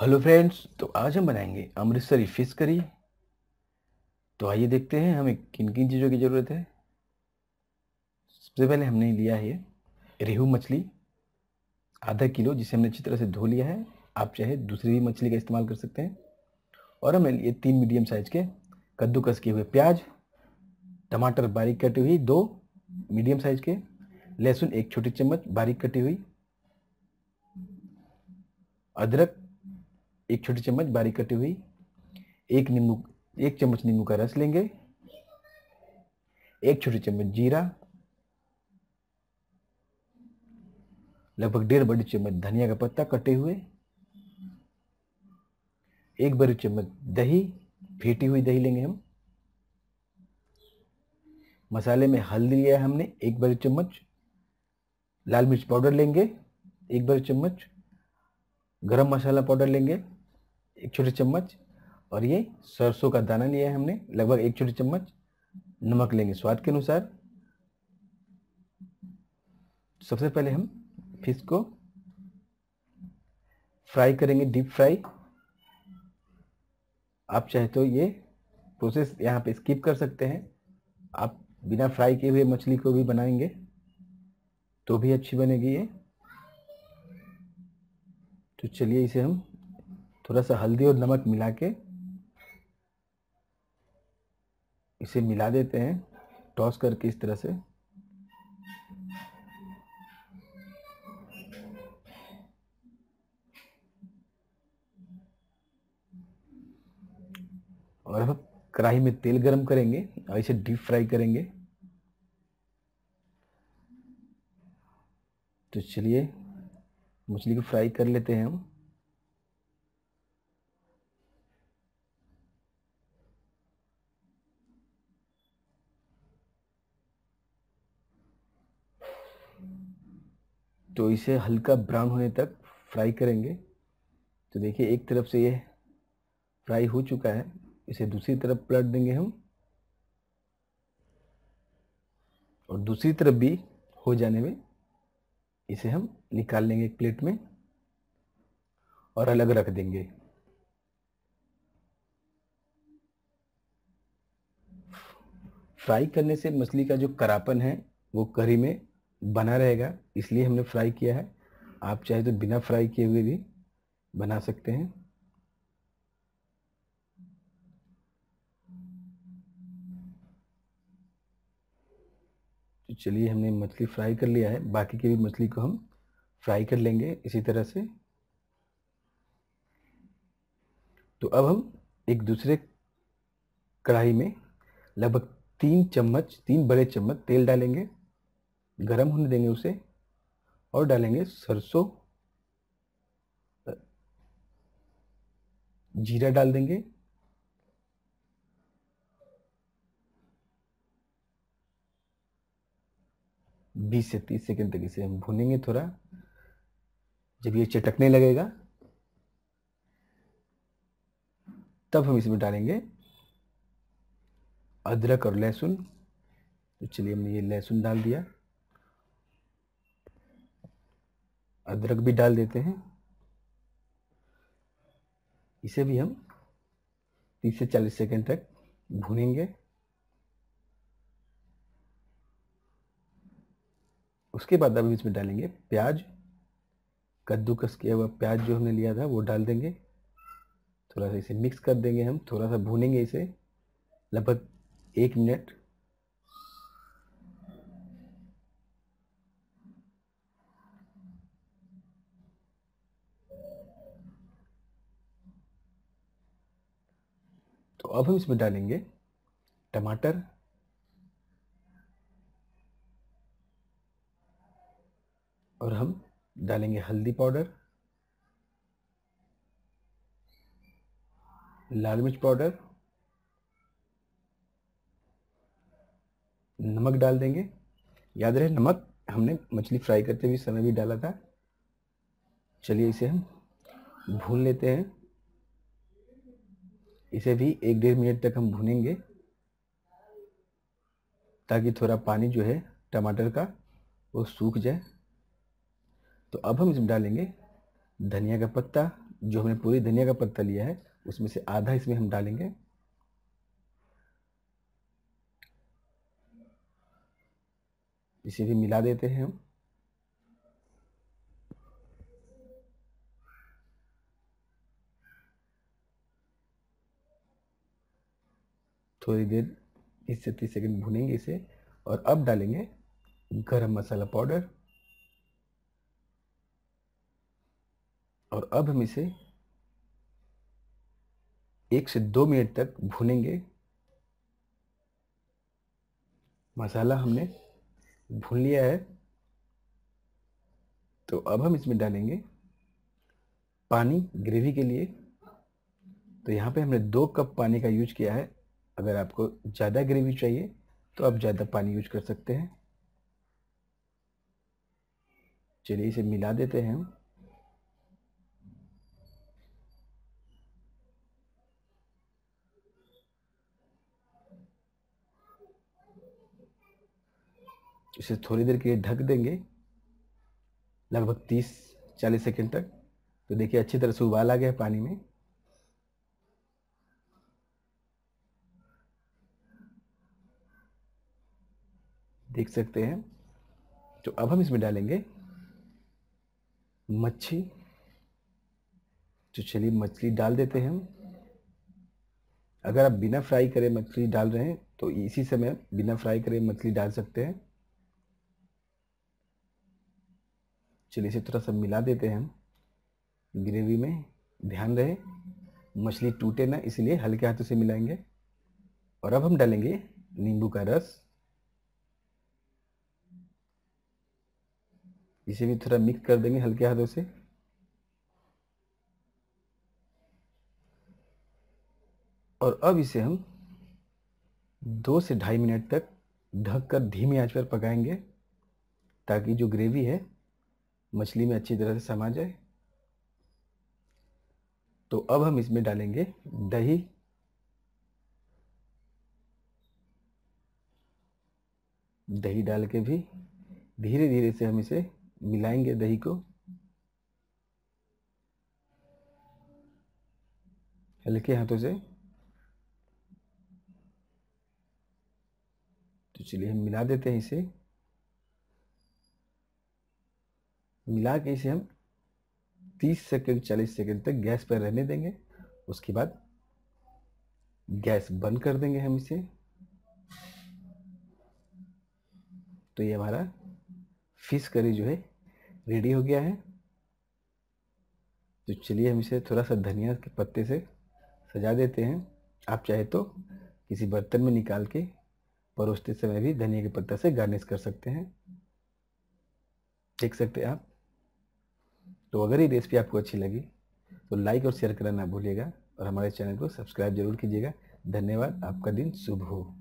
hello friends तो आज हम बनाएंगे अमृतसरी फिश करी तो आइए देखते हैं हमें किन किन चीज़ों की ज़रूरत है सबसे पहले हमने लिया है रेहू मछली आधा किलो जिसे हमने अच्छी तरह से धो लिया है आप चाहे दूसरी भी मछली का इस्तेमाल कर सकते हैं और हमें लिए तीन मीडियम साइज़ के कद्दूकस किए हुए प्याज टमाटर बारीक कटी हुई दो मीडियम साइज़ के लहसुन एक छोटी चम्मच बारीक कटी हुई अदरक एक छोटी चम्मच बारीक कटी हुई एक नींबू एक चम्मच नींबू का रस लेंगे एक छोटी चम्मच जीरा लगभग डेढ़ बड़ी चम्मच धनिया का पत्ता कटे हुए एक बड़ी चम्मच दही फेटी हुई दही लेंगे हम मसाले में हल्दी लिया है हमने एक बड़ी चम्मच लाल मिर्च पाउडर लेंगे एक बड़ी चम्मच गरम मसाला पाउडर लेंगे एक छोटी चम्मच और ये सरसों का दाना लिया है हमने लगभग एक छोटी चम्मच नमक लेंगे स्वाद के अनुसार सबसे पहले हम फिश को फ्राई करेंगे डीप फ्राई आप चाहे तो ये प्रोसेस यहाँ पे स्किप कर सकते हैं आप बिना फ्राई किए हुए मछली को भी बनाएंगे तो भी अच्छी बनेगी ये तो चलिए इसे हम थोड़ा सा हल्दी और नमक मिला के इसे मिला देते हैं टॉस करके इस तरह से और अब कढ़ाई में तेल गरम करेंगे और इसे डीप फ्राई करेंगे तो चलिए मछली को फ्राई कर लेते हैं हम तो इसे हल्का ब्राउन होने तक फ्राई करेंगे तो देखिए एक तरफ से ये फ्राई हो चुका है इसे दूसरी तरफ पलट देंगे हम और दूसरी तरफ भी हो जाने में इसे हम निकाल लेंगे एक प्लेट में और अलग रख देंगे फ्राई करने से मछली का जो करापन है वो करी में बना रहेगा इसलिए हमने फ्राई किया है आप चाहे तो बिना फ्राई किए हुए भी बना सकते हैं तो चलिए हमने मछली फ्राई कर लिया है बाकी की भी मछली को हम फ्राई कर लेंगे इसी तरह से तो अब हम एक दूसरे कढ़ाई में लगभग तीन चम्मच तीन बड़े चम्मच तेल डालेंगे गर्म होने देंगे उसे और डालेंगे सरसों जीरा डाल देंगे बीस से तीस सेकेंड तक इसे हम भूनेंगे थोड़ा जब ये चटकने लगेगा तब हम इसमें डालेंगे अदरक और लहसुन तो चलिए हमने ये लहसुन डाल दिया अदरक भी डाल देते हैं इसे भी हम तीस से चालीस सेकेंड तक भूनेंगे उसके बाद अभी इसमें डालेंगे प्याज कद्दूकस किया हुआ प्याज जो हमने लिया था वो डाल देंगे थोड़ा सा इसे मिक्स कर देंगे हम थोड़ा सा भूनेंगे इसे लगभग एक मिनट तो अब हम इसमें डालेंगे टमाटर और हम डालेंगे हल्दी पाउडर लाल मिर्च पाउडर नमक डाल देंगे याद रहे नमक हमने मछली फ्राई करते हुए समय भी डाला था चलिए इसे हम भून लेते हैं इसे भी एक डेढ़ मिनट तक हम भुनेंगे ताकि थोड़ा पानी जो है टमाटर का वो सूख जाए तो अब हम इसमें डालेंगे धनिया का पत्ता जो हमने पूरी धनिया का पत्ता लिया है उसमें से आधा इसमें हम डालेंगे इसे भी मिला देते हैं हम थोड़ी देर तीस से तीस सेकेंड भुनेंगे इसे और अब डालेंगे गरम मसाला पाउडर और अब हम इसे एक से दो मिनट तक भुनेंगे मसाला हमने भून लिया है तो अब हम इसमें डालेंगे पानी ग्रेवी के लिए तो यहाँ पे हमने दो कप पानी का यूज किया है अगर आपको ज़्यादा ग्रेवी चाहिए तो आप ज़्यादा पानी यूज कर सकते हैं चलिए इसे मिला देते हैं हम इसे थोड़ी देर के लिए ढक देंगे लगभग तीस चालीस सेकेंड तक तो देखिए अच्छी तरह से उबाल आ गया पानी में देख सकते हैं तो अब हम इसमें डालेंगे मच्छी तो चलिए मछली डाल देते हैं हम अगर आप बिना फ्राई करे मछली डाल रहे हैं तो इसी समय बिना फ्राई करे मछली डाल सकते हैं चलिए इसे थोड़ा सा मिला देते हैं हम ग्रेवी में ध्यान रहे मछली टूटे ना इसलिए हल्के हाथों से मिलाएंगे और अब हम डालेंगे नींबू का रस इसे भी थोड़ा मिक्स कर देंगे हल्के हाथों से और अब इसे हम दो से ढाई मिनट तक ढककर धीमी आंच पर पकाएंगे ताकि जो ग्रेवी है मछली में अच्छी तरह से समा जाए तो अब हम इसमें डालेंगे दही दही डाल के भी धीरे धीरे से हम इसे मिलाएंगे दही को हल्के हाथों से तो चलिए हम मिला देते हैं इसे मिला के इसे हम 30 सेकंड 40 सेकंड तक गैस पर रहने देंगे उसके बाद गैस बंद कर देंगे हम इसे तो ये हमारा फिश करी जो है रेडी हो गया है तो चलिए हम इसे थोड़ा सा धनिया के पत्ते से सजा देते हैं आप चाहे तो किसी बर्तन में निकाल के परोसते समय भी धनिया के पत्ता से गार्निश कर सकते हैं देख सकते हैं आप तो अगर ये रेसिपी आपको अच्छी लगी तो लाइक और शेयर करना ना भूलिएगा और हमारे चैनल को सब्सक्राइब जरूर कीजिएगा धन्यवाद आपका दिन शुभ हो